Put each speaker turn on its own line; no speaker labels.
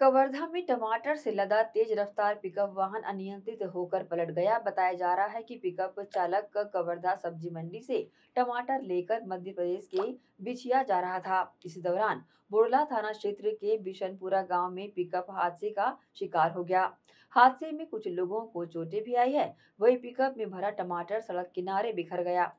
कवर्धा में टमाटर से लदा तेज रफ्तार पिकअप वाहन अनियंत्रित होकर पलट गया बताया जा रहा है कि पिकअप चालक कवर्धा सब्जी मंडी से टमाटर लेकर मध्य प्रदेश के बिछिया जा रहा था इसी दौरान बोरला थाना क्षेत्र के बिशनपुरा गांव में पिकअप हादसे का शिकार हो गया हादसे में कुछ लोगों को चोटें भी आई है वही पिकअप में भरा टमाटर सड़क किनारे बिखर गया